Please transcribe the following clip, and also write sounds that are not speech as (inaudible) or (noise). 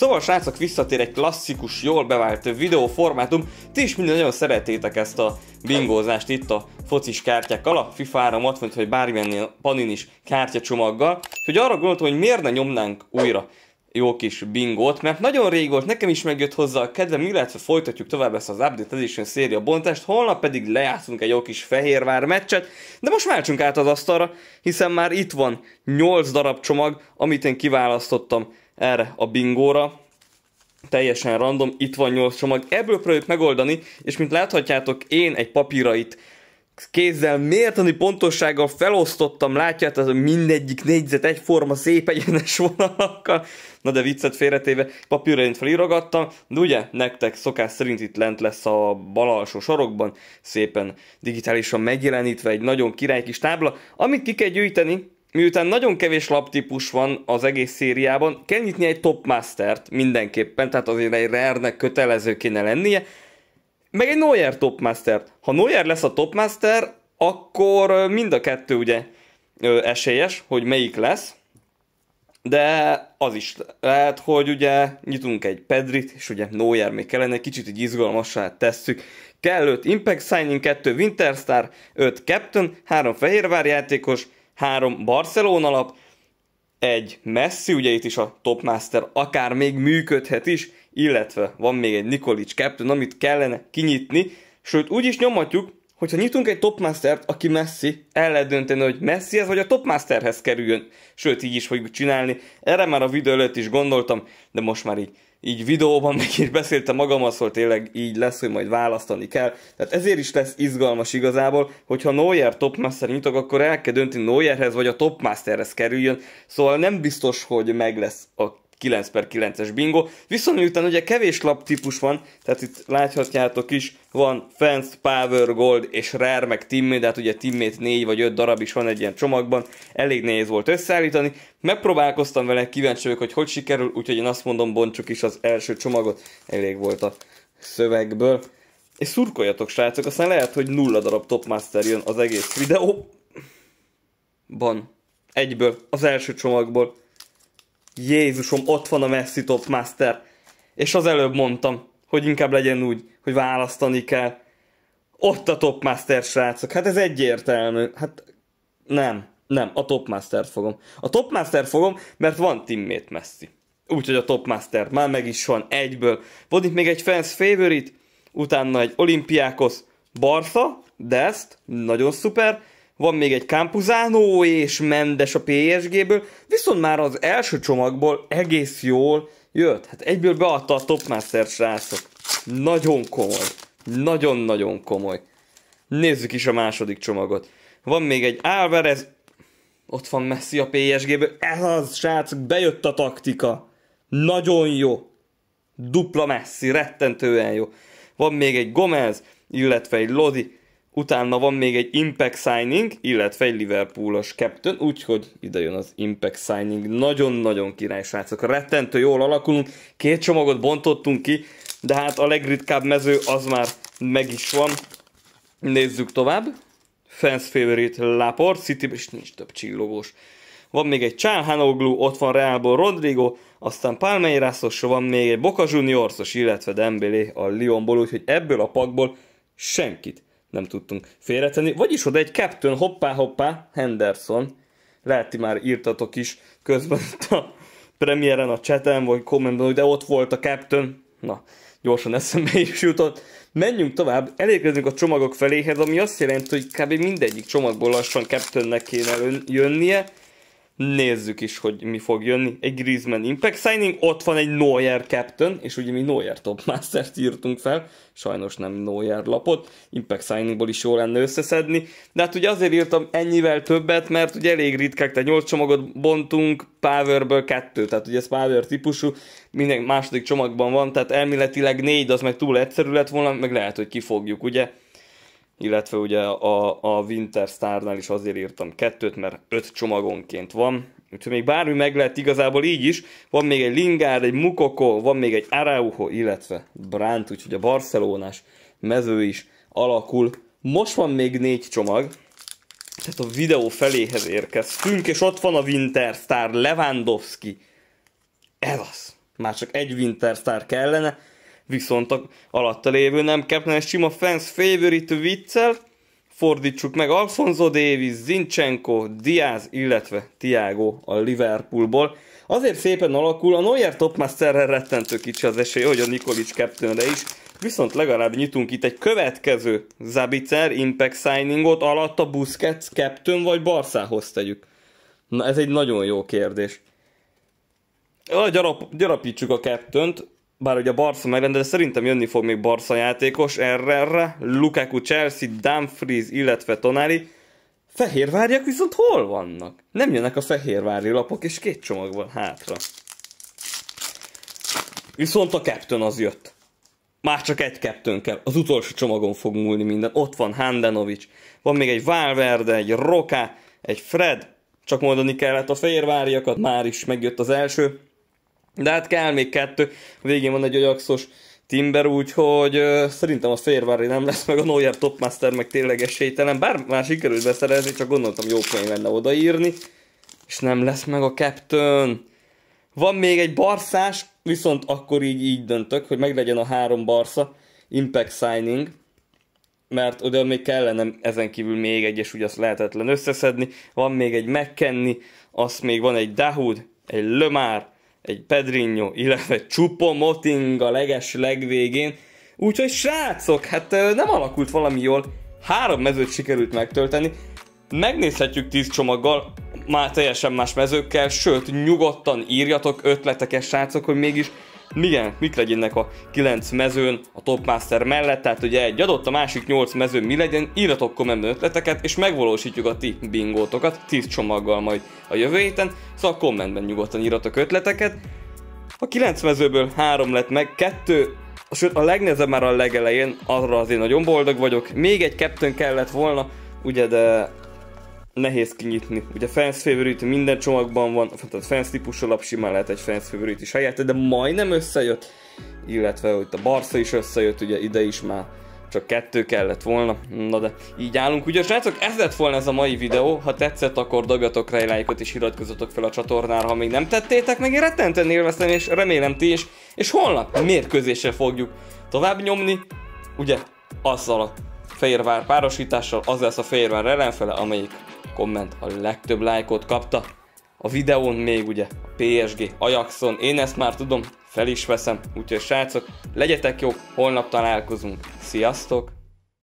Szóval srácok visszatér egy klasszikus, jól bevált videóformátum, ti is minden nagyon szeretétek ezt a bingózást itt a focis kártyákkal, a FIFA-ra, 65 vagy bármilyen panin is kártyacsomaggal, hogy arra gondoltam, hogy miért ne nyomnánk újra jó kis bingót, mert nagyon rég volt, nekem is megjött hozzá a kedvem, illetve folytatjuk tovább ezt az Update Edition széria bontást, holnap pedig lejátszunk egy jó kis Fehérvár meccset, de most váltsunk át az asztalra, hiszen már itt van 8 darab csomag, amit én kiválasztottam erre a bingóra, teljesen random, itt van 8 csomag, ebből próbáljuk megoldani, és mint láthatjátok, én egy papírait kézzel mértani pontossággal felosztottam, látjátok, ez mindegyik négyzet egyforma, szép egyenes vonalakkal, na de viccet félretéve, papírra én felírogattam, de ugye nektek szokás szerint itt lent lesz a bal alsó sarokban, szépen digitálisan megjelenítve egy nagyon király kis tábla, amit ki kell gyűjteni, miután nagyon kevés laptípus van az egész szériában, kell nyitni egy Mastert mindenképpen, tehát azért egy rare kötelező kéne lennie, meg egy Noyer topmastert. Ha Noyer lesz a Master, akkor mind a kettő ugye esélyes, hogy melyik lesz, de az is lehet, hogy ugye nyitunk egy Pedrit, és ugye Noyer még kellene, kicsit így izgalmasra tesszük. Kell 5 Impact Signing, 2 Winterstar, 5 Captain, 3 Fehérvár játékos, három Barcelona lap, egy Messi, ugye itt is a Topmaster akár még működhet is, illetve van még egy Nikolic Captain, amit kellene kinyitni, sőt úgy is nyomhatjuk, hogyha nyitunk egy topmastert, aki Messi, el lehet dönteni, hogy ez, vagy a topmasterhez kerüljön. Sőt, így is fogjuk csinálni. Erre már a videó előtt is gondoltam, de most már így, így videóban (laughs) meg is beszéltem magammal, szóval tényleg így lesz, hogy majd választani kell. Tehát ezért is lesz izgalmas igazából, hogyha Noyer topmaster nyitok, akkor el kell dönteni Noyerhez, vagy a topmasterhez kerüljön. Szóval nem biztos, hogy meg lesz a 9 per 9-es bingo. Viszont miután ugye kevés lap típus van, tehát itt láthatjátok is, van Fence, Power, Gold és Rare, meg Teammate, de hát ugye Teammate 4 vagy 5 darab is van egy ilyen csomagban, elég nehéz volt összeállítani. Megpróbálkoztam vele, kíváncsi vagyok, hogy hogy sikerül, úgyhogy én azt mondom, bontsuk is az első csomagot, elég volt a szövegből. És szurkoljatok srácok, aztán lehet, hogy nulla darab Topmaster jön az egész videóban. Egyből, az első csomagból. Jézusom, ott van a Messi Top Master. És az előbb mondtam, hogy inkább legyen úgy, hogy választani kell. Ott a Top Master, srácok. Hát ez egyértelmű. Hát nem, nem, a Top master fogom. A Top master fogom, mert van Timmét Messi. Úgyhogy a Top Master már meg is van egyből. Van itt még egy fans favorite, utána egy olimpiákos Barca, Dest, nagyon szuper, van még egy Campuzano és Mendes a PSG-ből, viszont már az első csomagból egész jól jött. Hát egyből beadta a Topmaster srácok. Nagyon komoly. Nagyon-nagyon komoly. Nézzük is a második csomagot. Van még egy Álvarez, ott van Messi a PSG-ből. Ez az, srác, bejött a taktika. Nagyon jó. Dupla Messi, rettentően jó. Van még egy Gomez, illetve egy Lodi, Utána van még egy Impact Signing, illetve egy Liverpoolos captain, úgyhogy ide jön az Impact Signing. Nagyon-nagyon király, srácok. Rettentő jól alakulunk, két csomagot bontottunk ki, de hát a legritkább mező az már meg is van. Nézzük tovább. Fans favorite Laport, City, és nincs több csillogós. Van még egy Csálhanoglu, ott van Realból Rodrigo, aztán palmeiras van még egy Boca juniors illetve Dembélé a Lyonból, úgyhogy ebből a pakból senkit nem tudtunk félretenni. Vagyis oda egy Captain Hoppá Hoppá Henderson, lehet, ti már írtatok is közben a premiéren a cseten, vagy kommentben, hogy de ott volt a Captain. Na, gyorsan eszembe is jutott. Menjünk tovább, elérkezünk a csomagok feléhez, ami azt jelenti, hogy kb. mindegyik csomagból lassan Captainnek kéne jönnie, nézzük is, hogy mi fog jönni. Egy Griezmann Impact Signing, ott van egy Noyer Captain, és ugye mi Noyer Top master t írtunk fel, sajnos nem Noyer lapot, Impact Signingból is jó lenne összeszedni, de hát ugye azért írtam ennyivel többet, mert ugye elég ritkák, tehát 8 csomagot bontunk, Powerből 2, tehát ugye ez Power típusú, minden második csomagban van, tehát elméletileg 4, az meg túl egyszerű lett volna, meg lehet, hogy kifogjuk, ugye illetve ugye a, a Winter Star-nál is azért írtam kettőt, mert öt csomagonként van, úgyhogy még bármi meg lehet igazából így is. Van még egy Lingard, egy Mukoko, van még egy Araujo, illetve Brandt, úgyhogy a barcelonás mező is alakul. Most van még négy csomag, tehát a videó feléhez érkeztünk, és ott van a Star Lewandowski. Ez az. Már csak egy Winter Star kellene, Viszont a alatta lévő nem Kepner sima fans favorite viccel fordítsuk meg Alfonso Davis, Zinchenko, Diaz, illetve Tiago a Liverpoolból. Azért szépen alakul, a Neuer Topmasterre rettentő kicsi az esély, hogy a Nikolic Captainre is, viszont legalább nyitunk itt egy következő Zabicer Impact signingot, alatt a Busquets Captain vagy Barszához tegyük. Na ez egy nagyon jó kérdés. Gyarap, gyarapítsuk a captain bár ugye a Barca megrendel, de szerintem jönni fog még Barca játékos, erre, Lukaku, Chelsea, Dumfries, illetve Tonali. Fehérváriak viszont hol vannak? Nem jönnek a fehérvári lapok, és két csomag van hátra. Viszont a captain az jött. Már csak egy captain kell. Az utolsó csomagon fog múlni minden. Ott van Handanovic. Van még egy Valverde, egy Roka, egy Fred. Csak mondani kellett a fehérváriakat, már is megjött az első. De hát kell még kettő, végén van egy agyaxos Timber, úgyhogy uh, szerintem a Férvári nem lesz, meg a Neuer Topmaster meg tényleg esélytelen. Bár már sikerült beszerezni, csak gondoltam jó pénz lenne odaírni. És nem lesz meg a Captain. Van még egy barszás, viszont akkor így, így döntök, hogy meglegyen a három barsza Impact Signing. Mert oda még kellene ezen kívül még egy, és úgy azt lehetetlen összeszedni. Van még egy McKenny, azt még van egy Dahud, egy Lemar, egy Pedrinho, illetve egy moting a leges legvégén. Úgyhogy srácok, hát nem alakult valami jól, három mezőt sikerült megtölteni, megnézhetjük 10 csomaggal, már teljesen más mezőkkel, sőt, nyugodtan írjatok ötletekes srácok, hogy mégis milyen, mik legyenek a 9 mezőn a Topmaster mellett, tehát ugye egy adott, a másik 8 mezőn mi legyen, írjatok kommentben ötleteket, és megvalósítjuk a ti bingótokat 10 csomaggal majd a jövő héten, szóval kommentben nyugodtan írjatok ötleteket. A 9 mezőből 3 lett meg, 2 sőt a legnehezebb már a legelején, arra azért nagyon boldog vagyok. Még egy kettőn kellett volna, ugye de nehéz kinyitni. Ugye fans favorite minden csomagban van, tehát fans típusú alap simán lehet egy fans favorite is helyette, de majdnem összejött, illetve hogy a Barca is összejött, ugye ide is már csak kettő kellett volna, na de így állunk. Ugye srácok, ez lett volna ez a mai videó, ha tetszett, akkor dobjatok rá egy lájkot és iratkozzatok fel a csatornára, ha még nem tettétek, meg én rettenten élveztem, és remélem ti is, és holnap mérkőzésre fogjuk tovább nyomni, ugye azzal a Fehérvár párosítással, az lesz a Fehérvár ellenfele, amelyik komment a legtöbb lájkot kapta. A videón még ugye a PSG Ajaxon, én ezt már tudom, fel is veszem, úgyhogy srácok, legyetek jók, holnap találkozunk, sziasztok!